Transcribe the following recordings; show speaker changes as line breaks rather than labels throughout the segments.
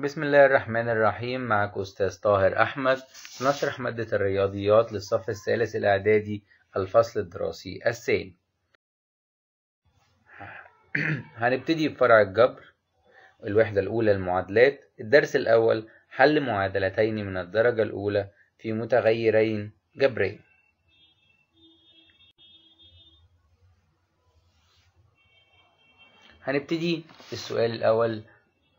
بسم الله الرحمن الرحيم معك أستاذ طاهر أحمد نشرح مادة الرياضيات للصف الثالث الإعدادي الفصل الدراسي الثاني هنبتدي بفرع الجبر الوحدة الأولى المعادلات الدرس الأول حل معادلتين من الدرجة الأولى في متغيرين جبرين هنبتدي السؤال الأول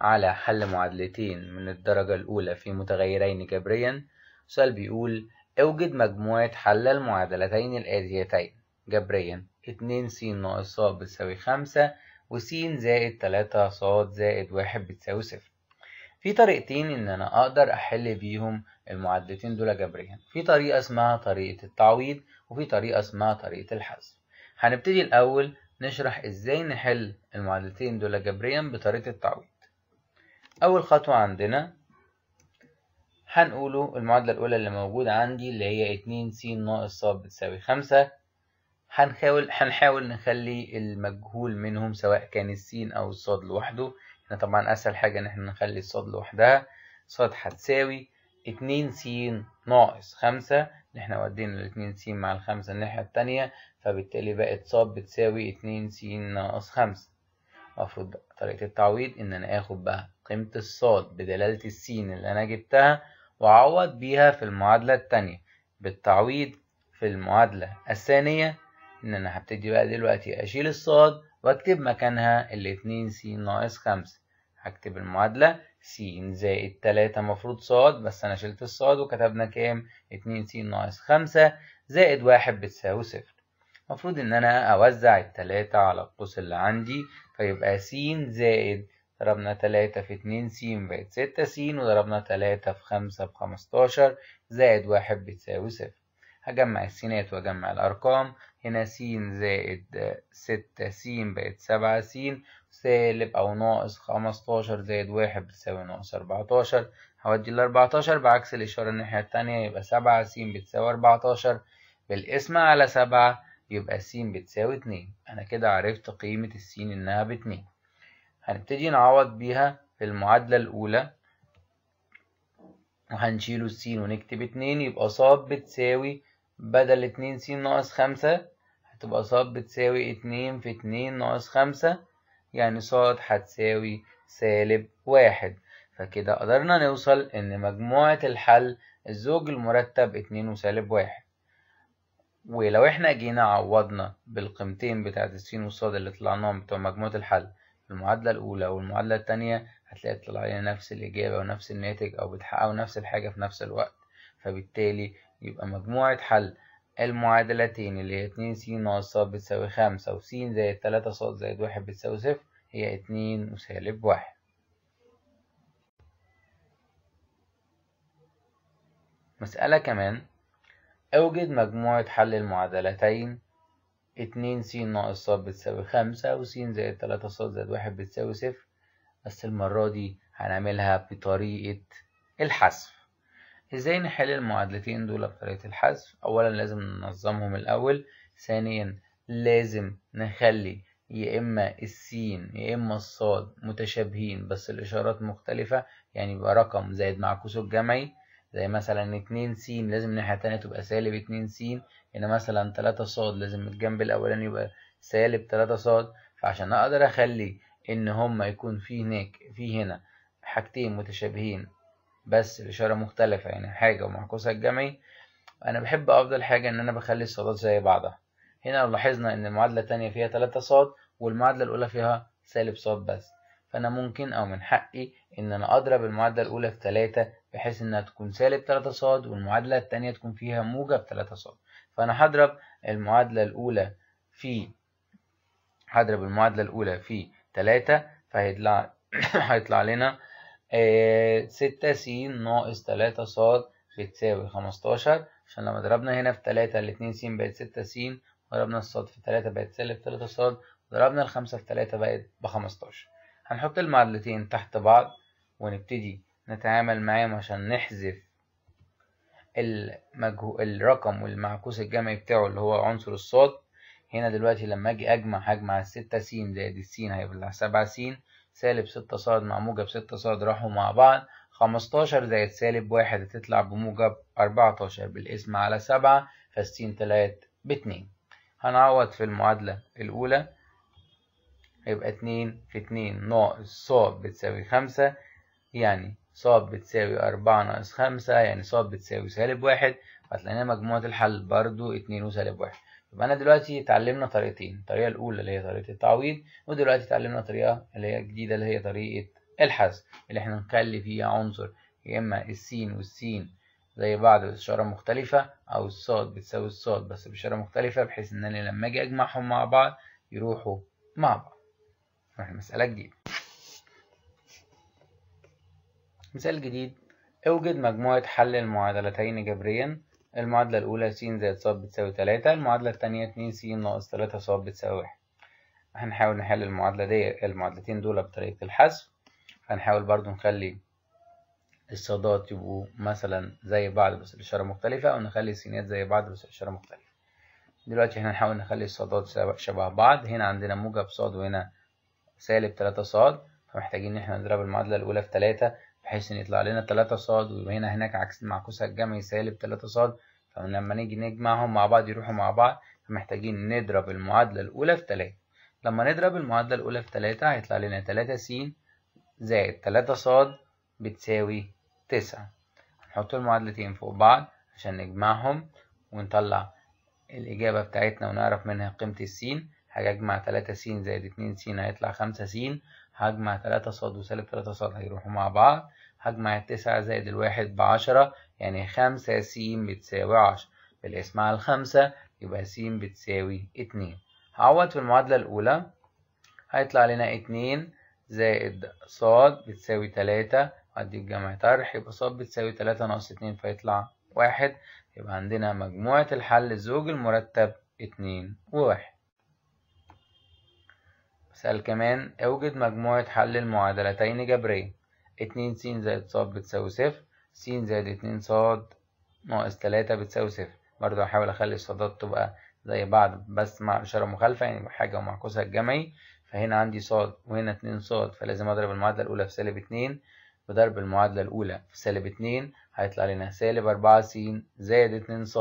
على حل معادلتين من الدرجة الأولى في متغيرين جبريا سؤال بيقول اوجد مجموعة حل المعادلتين الآتيتين جبريا 2 س ناقص ص بتساوي 5 وس زائد 3 ص زائد 1 بتساوي 0 في طريقتين إن أنا أقدر أحل بيهم المعادلتين دول جبريا في طريقة اسمها طريقة التعويض وفي طريقة اسمها طريقة الحذف هنبتدي الأول نشرح إزاي نحل المعادلتين دول جبريا بطريقة التعويض أول خطوة عندنا هنقوله المعادلة الأولى اللي موجودة عندي اللي هي اتنين س ناقص ص بتساوي خمسة هنحاول هنحاول نخلي المجهول منهم سواء كان السين أو الصاد لوحده احنا طبعا أسهل حاجة إن احنا نخلي الصاد لوحدها صاد هتساوي اتنين س ناقص خمسة احنا ودينا الاتنين س مع الخمسة الناحية التانية فبالتالي بقت صاد بتساوي اتنين س ناقص خمسة افرض طريقة التعويض ان انا اخد بقى قيمة الصاد بدلالة السين اللي انا جبتها واعوض بيها في المعادلة التانية بالتعويض في المعادلة الثانية ان انا هبتدي بقى دلوقتي اشيل الصاد واكتب مكانها الاتنين س ناقص خمسة هكتب المعادلة س زائد تلاتة مفروض صاد بس انا شلت الصاد وكتبنا كام اتنين س ناقص خمسة زائد واحد بتساوي صفر المفروض ان انا اوزع التلاتة على القوس اللي عندي فيبقى س زائد ضربنا تلاتة في اتنين س بقت ستة س وضربنا تلاتة في خمسة بخمستاشر زائد واحد بتساوي صفر هجمع السينات واجمع الارقام هنا س زائد ستة س بقت سبعة س سالب او ناقص خمستاشر زائد واحد بتساوي ناقص اربعتاشر هودي الاربعتاشر بعكس الاشارة الناحية التانية يبقى سبعة س بتساوي اربعتاشر بالقسمة على سبعة يبقى س بتساوي اتنين أنا كده عرفت قيمة الس إنها باتنين هنبتدي نعوض بيها في المعادلة الأولى وهنشيله السين ونكتب اتنين يبقى ص بتساوي بدل اتنين س ناقص خمسة هتبقى ص بتساوي اتنين في اتنين ناقص خمسة يعني ص هتساوي سالب واحد فكده قدرنا نوصل إن مجموعة الحل الزوج المرتب اتنين وسالب واحد ولو احنا جينا عوضنا بالقيمتين بتاعت السين والصاد اللي طلعناهم بتوع مجموعة الحل في المعادلة الأولى والمعادلة التانية هتلاقي طلع لنا نفس الإجابة ونفس الناتج أو بتحققوا نفس الحاجة في نفس الوقت فبالتالي يبقى مجموعة حل المعادلتين اللي هي اتنين س ناقص ص بتساوي خمسة وس زائد تلاتة ص زائد واحد بتساوي صفر هي اتنين وسالب واحد مسألة كمان أوجد مجموعة حل المعادلتين اتنين س ناقص ص بتساوي خمسة وس زائد تلاتة ص زائد واحد بتساوي صفر بس المرة دي هنعملها بطريقة الحذف ازاي نحل المعادلتين دول بطريقة الحذف أولا لازم ننظمهم الأول ثانيا لازم نخلي يا إما السين يا إما الصاد متشابهين بس الإشارات مختلفة يعني يبقى رقم زائد معكوسه الجمعي زي مثلا اتنين س لازم الناحية التانية تبقى سالب اتنين س هنا مثلا تلاتة ص لازم الجنب الأولاني يبقى سالب تلاتة ص فعشان أقدر أخلي إن هما يكون في هناك في هنا حاجتين متشابهين بس الإشارة مختلفة يعني حاجة ومعكوسها الجمعي أنا بحب أفضل حاجة إن أنا بخلي الصادات زي بعضها هنا لو لاحظنا إن المعادلة التانية فيها تلاتة ص والمعادلة الأولى فيها سالب ص بس فأنا ممكن أو من حقي إن أنا أضرب المعادلة الأولى في تلاتة بحيث انها تكون سالب 3 ص والمعادله الثانيه تكون فيها موجب 3 ص فانا هضرب المعادله الاولى في هضرب المعادله الاولى في 3 فهيطلع هيطلع لنا 6 آه، س ناقص 3 ص بتساوي 15 عشان لما ضربنا هنا في 3 ال 2 س بقت 6 س ضربنا الصاد في 3 بقت سالب 3 ص ضربنا الخمسة في 3 بقت ب 15 هنحط المعادلتين تحت بعض ونبتدي نتعامل معاهم عشان نحذف المجهو... الرقم والمعكوس الجمعي بتاعه اللي هو عنصر الصاد هنا دلوقتي لما اجي اجمع هجمع الستة س زائد السين هيبقى سبعة س سالب ستة ص مع موجب ستة ص راحوا مع بعض خمستاشر زائد سالب واحد هتطلع بموجب أربعتاشر بالقسم على سبعة فالسين تلات باتنين هنعوض في المعادلة الأولى يبقى اتنين في اتنين ناقص ص بتساوي خمسة يعني ص بتساوي أربعة ناقص خمسة يعني ص بتساوي سالب واحد هتلاقينا مجموعة الحل برضو اتنين وسالب واحد يبقى أنا دلوقتي اتعلمنا طريقتين الطريقة الأولى اللي هي طريقة التعويض ودلوقتي اتعلمنا طريقة اللي هي جديدة اللي هي طريقة الحذف اللي احنا نخلي فيها عنصر يا إما السين والسين زي بعض بإشارة مختلفة أو الصاد بتساوي الصاد بس بإشارة مختلفة بحيث إن أنا لما أجي أجمعهم مع بعض يروحوا مع بعض. المسألة جديدة. مثال جديد اوجد مجموعة حل المعادلتين جبريا المعادلة الأولى س زائد ص بتساوي تلاتة المعادلة التانية اتنين س ناقص تلاتة ص بتساوي واحد هنحاول نحل المعادلة دي المعادلتين دول بطريقة الحذف هنحاول برضو نخلي الصادات يبقوا مثلا زي بعض بس الإشارة مختلفة أو نخلي السينات زي بعض بس الإشارة مختلفة دلوقتي احنا هنحاول نخلي الصادات شبه بعض هنا عندنا موجب ص وهنا سالب تلاتة ص فمحتاجين إن احنا نضرب المعادلة الأولى في تلاتة بحيث ان يطلع لنا 3 ص ويبقى هنا هناك عكس معكوسها الجمعي سالب 3 ص فلما نيجي نجمعهم مع بعض يروحوا مع بعض فمحتاجين نضرب المعادلة الأولى في 3 لما نضرب المعادلة الأولى في 3 هيطلع لنا 3 س زائد 3 ص بتساوي 9 هنحط المعادلتين فوق بعض عشان نجمعهم ونطلع الإجابة بتاعتنا ونعرف منها قيمة الس هجمع 3 س زائد 2 س هيطلع 5 س هجمع 3 ص وسالب 3 ص هيروحوا مع بعض هجمع التسعة زائد الواحد بعشرة يعني خمسة س بتساوي عشرة بالقسم على الخمسة يبقى س بتساوي اتنين هعوض في المعادلة الأولى هيطلع لنا اتنين زائد ص بتساوي تلاتة وأديك جمع طرح يبقى ص بتساوي تلاتة ناقص اتنين فيطلع واحد يبقى عندنا مجموعة الحل زوج المرتب اتنين وواحد سأل كمان اوجد مجموعة حل المعادلتين جبرية اتنين س زائد ص بتساوي صفر س زائد اتنين ص ناقص تلاتة بتساوي صفر برضه هحاول أخلي الصادات تبقى زي بعض بس مع إشارة مخالفة يعني حاجة ومعكوسها الجمعي فهنا عندي ص وهنا اتنين ص فلازم أضرب المعادلة الأولى في سالب اتنين بضرب المعادلة الأولى في سالب اتنين هيطلع لنا سالب أربعة س زائد اتنين ص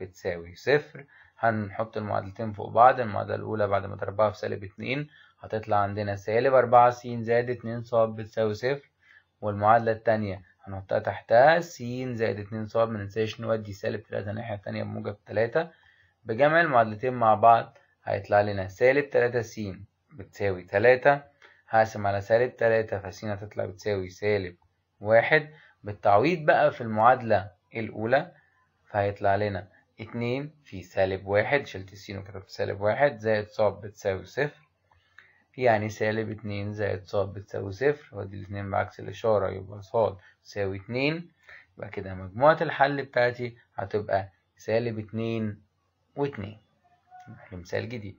بتساوي صفر هنحط المعادلتين فوق بعض المعادلة الأولى بعد ما ضربها في سالب اتنين هتطلع عندنا سالب أربعة س زائد اتنين ص بتساوي صفر والمعادلة التانية هنحطها تحتها س زائد اتنين ص مننساش نودي سالب تلاتة الناحية التانية بموجب تلاتة بجمع المعادلتين مع بعض هيطلع لنا سالب تلاتة س بتساوي تلاتة هقسم على سالب تلاتة فس هتطلع بتساوي سالب واحد بالتعويض بقى في المعادلة الأولى فهيطلع لنا اتنين في سالب واحد شلت س وكتبت سالب واحد زائد ص بتساوي صفر يعني سالب اتنين زائد ص بتساوي صفر وادي الاتنين بعكس الاشارة يبقى ص تساوي اتنين يبقى كده مجموعة الحل بتاعتي هتبقى سالب اتنين واتنين مثال جديد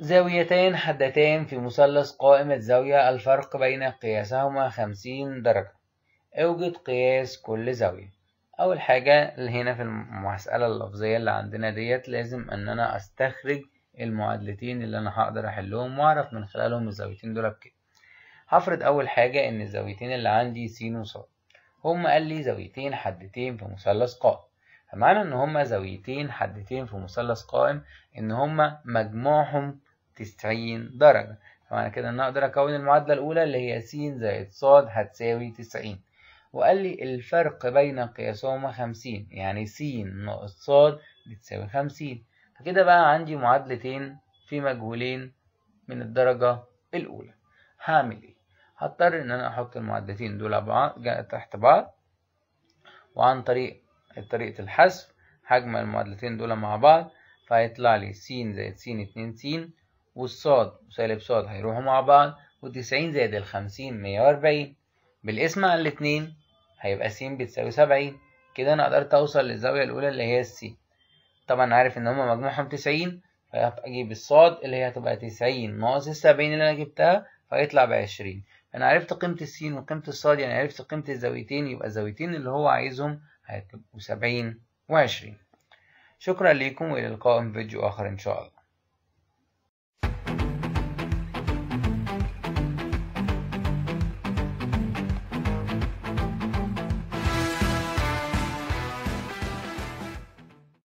زاويتان حدتين في مثلث قائمة زاوية الفرق بين قياسهما خمسين درجة اوجد قياس كل زاوية اول حاجة اللي هنا في المسألة اللفظية اللي عندنا ديت لازم ان انا استخرج المعادلتين اللي انا هقدر احلهم واعرف من خلالهم الزاويتين دول بكده هفرض اول حاجة ان الزاويتين اللي عندي س وص هم قال لي زاويتين حدتين في مثلث قائم فمعنى ان هما زاويتين حدتين في مثلث قائم ان هما مجموعهم تسعين درجة فمعنى كده ان اقدر اكون المعادلة الاولى اللي هي س زائد ص هتساوي تسعين وقال لي الفرق بين قياسهما خمسين يعني س ناقص ص بتساوي خمسين فكده بقى عندي معادلتين في مجهولين من الدرجة الأولى هعمل إيه؟ هضطر إن أنا أحط المعادلتين دول تحت بعض وعن طريق طريقة الحذف هجمع المعادلتين دول مع بعض فهيطلع لي س زائد س اتنين س والصاد وسالب صاد هيروحوا مع بعض وتسعين زائد الخمسين مية وأربعين بالقسمة على الاتنين هيبقى س بتساوي سبعين كده أنا قدرت أوصل للزاوية الأولى اللي هي السي طبعا عارف إن هما مجموعهم تسعين فأجيب الصاد اللي هي هتبقى تسعين ناقص السبعين اللي أنا جبتها فيطلع بعشرين أنا عرفت قيمة السين وقيمة الصاد يعني عرفت قيمة الزاويتين يبقى الزاويتين اللي هو عايزهم هيبقوا سبعين وعشرين شكرا ليكم وإلى لقاء فيديو آخر إن شاء الله